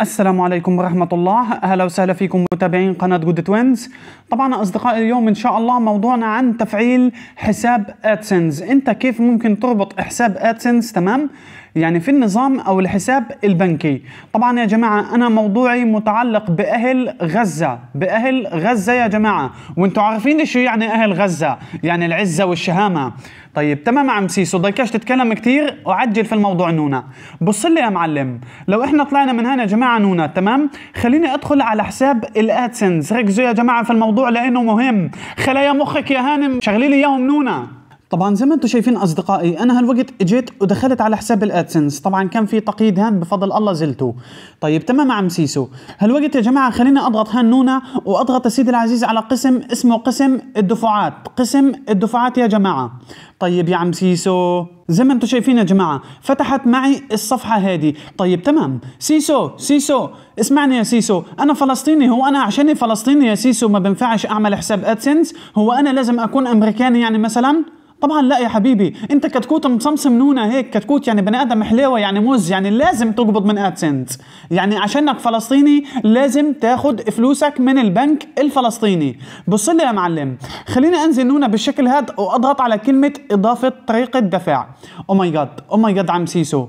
السلام عليكم ورحمة الله أهلا وسهلا فيكم متابعين قناة جود توينز طبعا أصدقائي اليوم إن شاء الله موضوعنا عن تفعيل حساب أدسنز أنت كيف ممكن تربط حساب أدسنز تمام يعني في النظام أو الحساب البنكي طبعا يا جماعة أنا موضوعي متعلق بأهل غزة بأهل غزة يا جماعة وانتوا عارفين إيش يعني أهل غزة يعني العزة والشهامة طيب تمام عم سيسو ضيكاش تتكلم كثير وعجل في الموضوع نونا بص لي يا معلم لو احنا طلعنا من هنا يا جماعه نونا تمام خليني ادخل على حساب الادسنس ركزوا يا جماعه في الموضوع لانه مهم خلايا مخك يا هانم شغلي لي اياهم نونا طبعا زي ما انتم شايفين اصدقائي انا هالوقت اجيت ودخلت على حساب الادسنس طبعا كان في تقييد هان بفضل الله زلته طيب تمام عم سيسو هالوقت يا جماعه خليني اضغط هان نونا واضغط سيدي العزيز على قسم اسمه قسم الدفعات قسم الدفعات يا جماعه طيب يا عم سيسو زي ما انتم شايفين يا جماعه فتحت معي الصفحه هذه طيب تمام سيسو سيسو اسمعني يا سيسو انا فلسطيني هو انا عشاني فلسطيني يا سيسو ما بنفعش اعمل حساب ادسنس هو انا لازم اكون امريكاني يعني مثلا طبعا لا يا حبيبي انت كتكوت مصمصم نونه هيك كتكوت يعني بني ادم حليوه يعني موز يعني لازم تقبض من ادسنس يعني عشانك فلسطيني لازم تاخد فلوسك من البنك الفلسطيني بص لي يا معلم خليني انزل نونه بالشكل هذا واضغط على كلمه اضافه طريقه دفع او ماي جاد او ماي جاد عم سيسو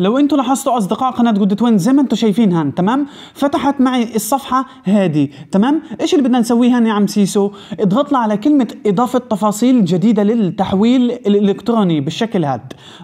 لو انتم لاحظتوا اصدقاء قناه جود توين زي ما انتم شايفين هان تمام فتحت معي الصفحه هادي تمام ايش اللي بدنا نسويه هان يا عم سيسو اضغطنا على كلمه اضافه تفاصيل جديده للتحويل الالكتروني بالشكل هاد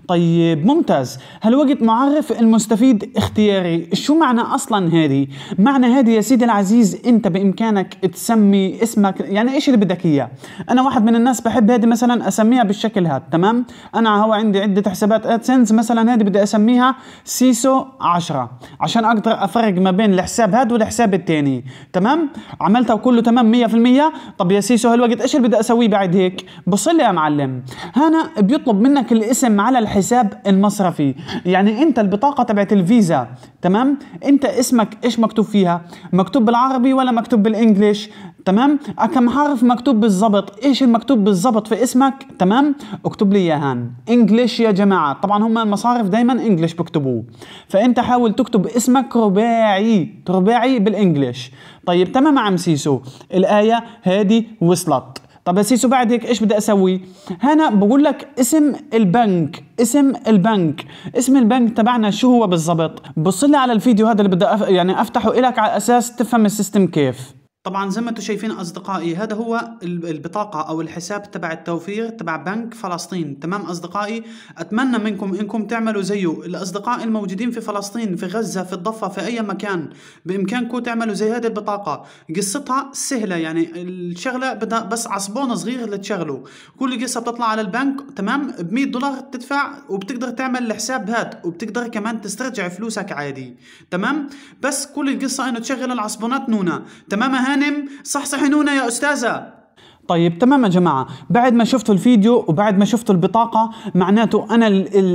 طيب ممتاز هالوقت معرف المستفيد اختياري شو معنى اصلا هادي معنى هادي يا سيدي العزيز انت بامكانك تسمي اسمك يعني ايش اللي بدك اياه انا واحد من الناس بحب هادي مثلا اسميها بالشكل هاد تمام انا هو عندي عده حسابات ادسنس مثلا هادي بدي اسميها اسميها سيسو 10 عشان اقدر افرق ما بين الحساب هذا والحساب الثاني تمام عملتها وكله تمام 100% طب يا سيسو هالوقت ايش اللي بدي اسويه بعد هيك بص لي يا معلم هنا بيطلب منك الاسم على الحساب المصرفي يعني انت البطاقه تبعت الفيزا تمام انت اسمك ايش مكتوب فيها مكتوب بالعربي ولا مكتوب بالانجليش تمام آه، كم حرف مكتوب بالظبط ايش المكتوب بالظبط في اسمك تمام اكتب لي اياها انجلش يا جماعه طبعا هم المصارف دايما انجلش بكتبوه فانت حاول تكتب اسمك رباعي رباعي بالانجلش طيب تمام عم سيسو الايه هذه وصلت طب يا سيسو بعد هيك ايش بدي اسوي؟ هنا بقول لك اسم البنك، اسم البنك، اسم البنك تبعنا شو هو بالضبط؟ بص لي على الفيديو هذا اللي بدي أف... يعني افتحه لك على اساس تفهم السيستم كيف. طبعا زي ما انتم شايفين اصدقائي هذا هو البطاقه او الحساب تبع التوفير تبع بنك فلسطين تمام اصدقائي اتمنى منكم انكم تعملوا زيه الاصدقاء الموجودين في فلسطين في غزه في الضفه في اي مكان بامكانكم تعملوا زي هذه البطاقه قصتها سهله يعني الشغله بدأ بس عصبون صغير لتشغلوا كل قصه بتطلع على البنك تمام ب 100 دولار تدفع وبتقدر تعمل الحساب هاد وبتقدر كمان تسترجع فلوسك عادي تمام بس كل القصه انه تشغل العصبونات نونا تمام هانم صحصحي يا أستاذة طيب تمام يا جماعة بعد ما شفتوا الفيديو وبعد ما شفتوا البطاقة معناته أنا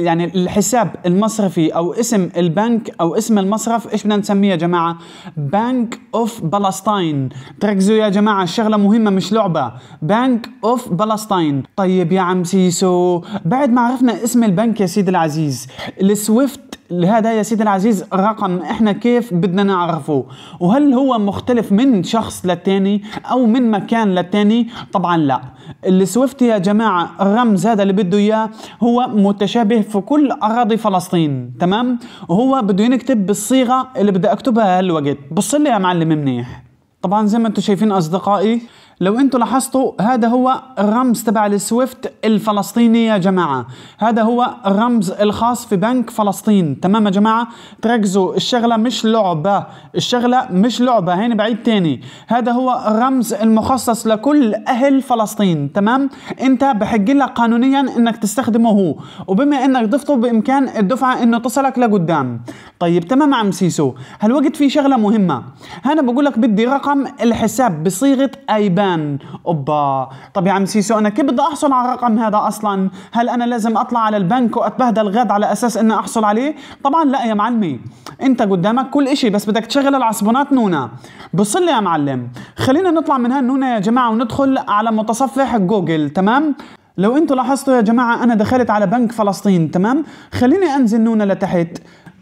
يعني الحساب المصرفي أو اسم البنك أو اسم المصرف إيش بدنا نسميه يا جماعة بنك أوف بلسطين تركزوا يا جماعة الشغلة مهمة مش لعبة بنك أوف بلسطين طيب يا عم سيسو بعد ما عرفنا اسم البنك يا سيدي العزيز السويفت لهذا يا سيدي العزيز رقم احنا كيف بدنا نعرفه وهل هو مختلف من شخص للتاني او من مكان للتاني طبعا لا السويفت يا جماعة الرمز هذا اللي بده إياه هو متشابه في كل أراضي فلسطين تمام وهو بده ينكتب بالصيغة اللي بدي أكتبها هالوقت بص لي يا معلم منيح طبعا زي ما انتم شايفين أصدقائي لو انتم لاحظتوا هذا هو الرمز تبع السويفت الفلسطيني يا جماعه هذا هو الرمز الخاص في بنك فلسطين تمام يا جماعه تركزوا الشغله مش لعبه الشغله مش لعبه هين بعيد تاني هذا هو الرمز المخصص لكل اهل فلسطين تمام انت بحق لك قانونيا انك تستخدمه هو وبما انك ضفته بامكان الدفعه انه تصلك لقدام طيب تمام عم سيسو هالوقت في شغله مهمه هنا بقول لك بدي رقم الحساب بصيغه ايبان فلان اوبا طب يا عم سيسو انا كيف بدي احصل على الرقم هذا اصلا هل انا لازم اطلع على البنك واتبهدل غد على اساس اني احصل عليه طبعا لا يا معلمي انت قدامك كل إشي بس بدك تشغل العصبونات نونا بصلي يا معلم خلينا نطلع من نونا يا جماعه وندخل على متصفح جوجل تمام لو انتم لاحظتوا يا جماعه انا دخلت على بنك فلسطين تمام خليني انزل نونا لتحت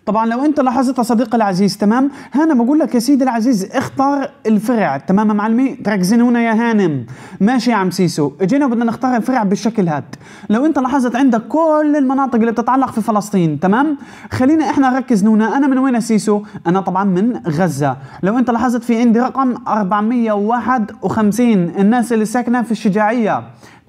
طبعا لو انت لاحظت صديقي العزيز تمام هانا بقول لك يا سيدي العزيز اختار الفرع تمام يا معلمي تركزين هنا يا هانم ماشي يا عم سيسو اجينا بدنا نختار الفرع بالشكل هاد لو انت لاحظت عندك كل المناطق اللي بتتعلق في فلسطين تمام خلينا احنا نركز هنا انا من وين يا سيسو انا طبعا من غزه لو انت لاحظت في عندي رقم 451 الناس اللي ساكنه في الشجاعيه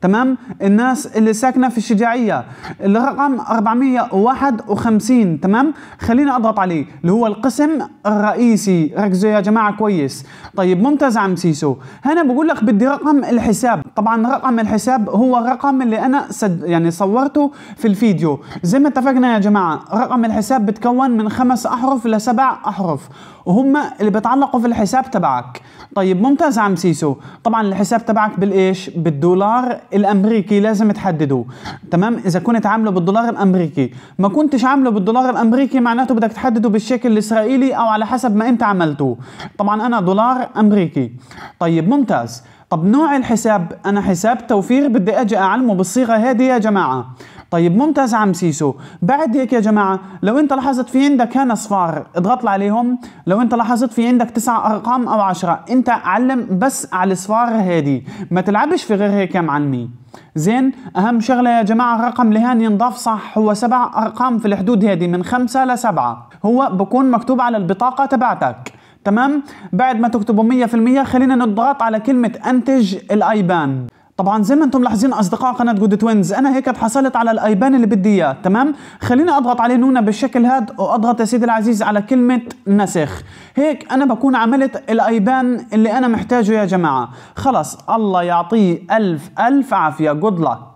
تمام الناس اللي ساكنه في الشجاعيه الرقم 451 تمام خلينا اضغط عليه اللي هو القسم الرئيسي ركزوا يا جماعه كويس طيب ممتاز عم سيسو هنا بقول لك بدي رقم الحساب طبعا رقم الحساب هو الرقم اللي انا سد يعني صورته في الفيديو زي ما اتفقنا يا جماعه رقم الحساب بتكون من خمس احرف لسبع احرف وهم اللي بتعلقوا في الحساب تبعك طيب ممتاز عم سيسو طبعا الحساب تبعك بالايش بالدولار الامريكي لازم تحدده تمام اذا كنت عامله بالدولار الامريكي ما كنتش عامله بالدولار الامريكي معناته بدك تحدده بالشكل الاسرائيلي او على حسب ما انت عملته طبعا انا دولار امريكي طيب ممتاز طب نوع الحساب انا حساب توفير بدي اجي اعلمه بالصيغه هذه يا جماعه طيب ممتاز عم سيسو بعد هيك يا جماعة لو انت لاحظت في عندك هنا صفار اضغط عليهم لو انت لاحظت في عندك تسع ارقام او عشرة انت علم بس على الصفار هادي ما تلعبش في غير هيك يا معلمي زين اهم شغله يا جماعه الرقم اللي هان ينضاف صح هو سبع ارقام في الحدود هذه من خمسة لسبعة هو بكون مكتوب على البطاقه تبعتك تمام بعد ما تكتبوا 100% خلينا نضغط على كلمة أنتج الأيبان طبعا زي ما انتم ملاحظين اصدقاء قناه جود توينز انا هيك حصلت على الايبان اللي بدي اياه تمام خليني اضغط عليه نونه بالشكل هذا واضغط يا سيدي العزيز على كلمه نسخ هيك انا بكون عملت الايبان اللي انا محتاجه يا جماعه خلص الله يعطيه الف الف عافيه جود لك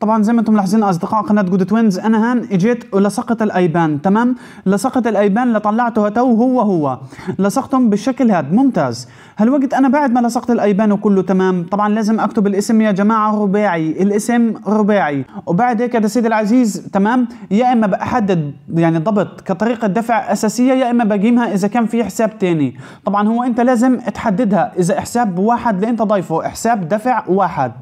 طبعا زي ما انتم ملاحظين اصدقاء قناه جود توينز انا هان اجيت ولصقت الايبان تمام لصقت الايبان اللي طلعته تو هو هو لصقتهم بالشكل هذا ممتاز هالوقت انا بعد ما لصقت الايبان وكله تمام طبعا لازم اكتب الاسم يا جماعه رباعي الاسم رباعي وبعد هيك يا سيدي العزيز تمام يا اما بحدد يعني ضبط كطريقه دفع اساسيه يا اما بقيمها اذا كان في حساب تاني طبعا هو انت لازم تحددها اذا حساب واحد اللي انت ضايفه حساب دفع واحد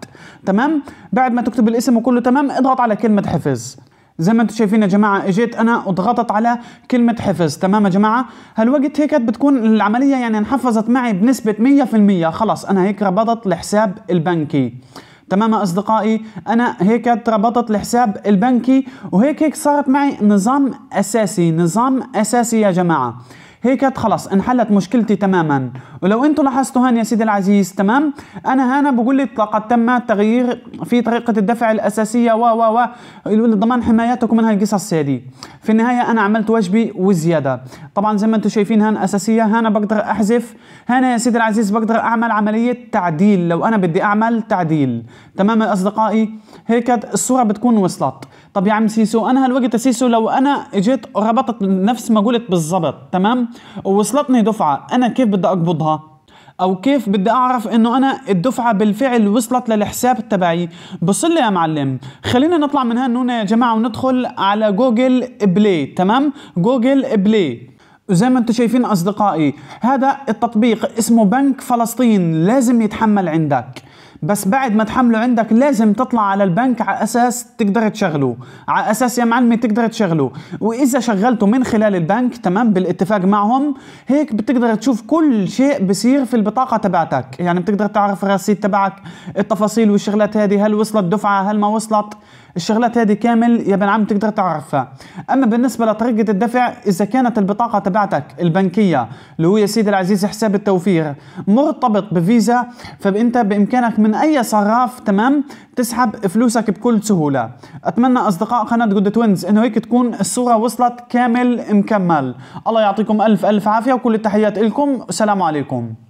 تمام بعد ما تكتب الاسم كله تمام اضغط على كلمة حفظ زي ما انتم شايفين يا جماعه اجيت انا وضغطت على كلمه حفظ تمام يا جماعه هالوقت هيك بتكون العمليه يعني انحفظت معي بنسبه 100% خلص انا هيك ربطت الحساب البنكي تمام أصدقائي أنا هيك ربطت الحساب البنكي وهيك هيك صارت معي نظام أساسي نظام أساسي يا جماعة هيك خلص انحلت مشكلتي تماما ولو انتم لاحظتوا هان يا سيدي العزيز تمام انا هنا بقول لك لقد تم تغيير في طريقه الدفع الاساسيه و و و لضمان حمايتكم من هالقصص هذه في النهايه انا عملت واجبي وزياده طبعا زي ما انتم شايفين هان اساسيه هنا بقدر احذف هنا يا سيدي العزيز بقدر اعمل عمليه تعديل لو انا بدي اعمل تعديل تمام يا اصدقائي هيك الصوره بتكون وصلت طب يا عم سيسو انا هالوقت يا سيسو لو انا اجيت ربطت نفس ما قلت بالضبط تمام ووصلتني دفعه انا كيف بدي اقبضها او كيف بدي اعرف انه انا الدفعه بالفعل وصلت للحساب تبعي بصل لي يا معلم خلينا نطلع من هالنونه يا جماعه وندخل على جوجل بلاي تمام جوجل بلاي وزي ما انتم شايفين اصدقائي هذا التطبيق اسمه بنك فلسطين لازم يتحمل عندك بس بعد ما تحمله عندك لازم تطلع على البنك على اساس تقدر تشغله على اساس يا معلمي تقدر تشغله واذا شغلته من خلال البنك تمام بالاتفاق معهم هيك بتقدر تشوف كل شيء بصير في البطاقه تبعتك يعني بتقدر تعرف الرصيد تبعك التفاصيل والشغلات هذه هل وصلت دفعه هل ما وصلت الشغلات هذه كامل يا بن عم تقدر تعرفها اما بالنسبه لطريقه الدفع اذا كانت البطاقه تبعتك البنكيه اللي هو يا سيدي العزيز حساب التوفير مرتبط بفيزا فانت بامكانك من اي صراف تمام تسحب فلوسك بكل سهوله اتمنى اصدقاء قناه جود توينز انه هيك تكون الصوره وصلت كامل مكمل الله يعطيكم الف الف عافيه وكل التحيات لكم السلام عليكم